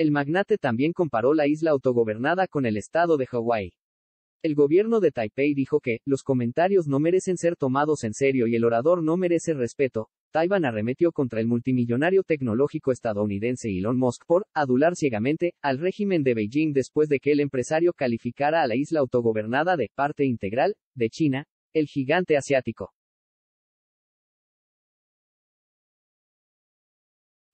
El magnate también comparó la isla autogobernada con el estado de Hawái. El gobierno de Taipei dijo que, los comentarios no merecen ser tomados en serio y el orador no merece respeto. Taiwan arremetió contra el multimillonario tecnológico estadounidense Elon Musk por adular ciegamente al régimen de Beijing después de que el empresario calificara a la isla autogobernada de parte integral de China, el gigante asiático.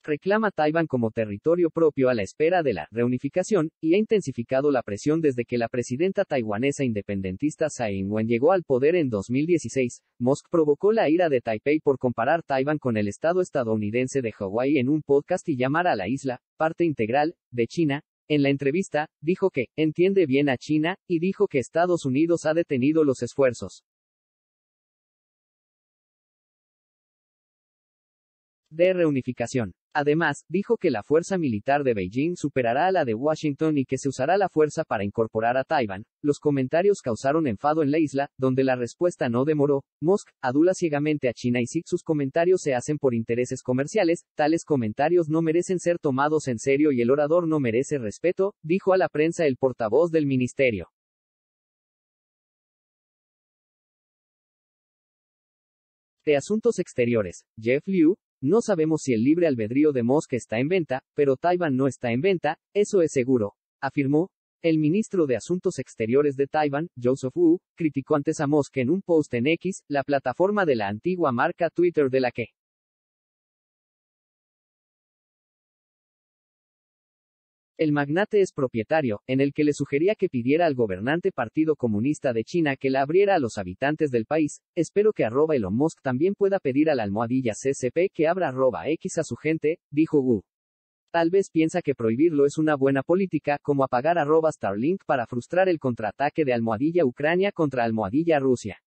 reclama Taiwán como territorio propio a la espera de la reunificación, y ha intensificado la presión desde que la presidenta taiwanesa independentista Tsai Ing-wen llegó al poder en 2016. Musk provocó la ira de Taipei por comparar Taiwán con el estado estadounidense de Hawái en un podcast y llamar a la isla, parte integral, de China, en la entrevista, dijo que entiende bien a China, y dijo que Estados Unidos ha detenido los esfuerzos de reunificación. Además, dijo que la fuerza militar de Beijing superará a la de Washington y que se usará la fuerza para incorporar a Taiwán. Los comentarios causaron enfado en la isla, donde la respuesta no demoró. Musk adula ciegamente a China y si sus comentarios se hacen por intereses comerciales, tales comentarios no merecen ser tomados en serio y el orador no merece respeto, dijo a la prensa el portavoz del ministerio. De Asuntos Exteriores, Jeff Liu, no sabemos si el libre albedrío de Moscú está en venta, pero Taiwán no está en venta, eso es seguro, afirmó. El ministro de Asuntos Exteriores de Taiwán, Joseph Wu, criticó antes a Moscú en un post en X, la plataforma de la antigua marca Twitter de la que El magnate es propietario, en el que le sugería que pidiera al gobernante Partido Comunista de China que la abriera a los habitantes del país. Espero que arroba Elon Musk también pueda pedir a la almohadilla CCP que abra arroba X a su gente, dijo Wu. Tal vez piensa que prohibirlo es una buena política, como apagar arroba Starlink para frustrar el contraataque de almohadilla Ucrania contra almohadilla Rusia.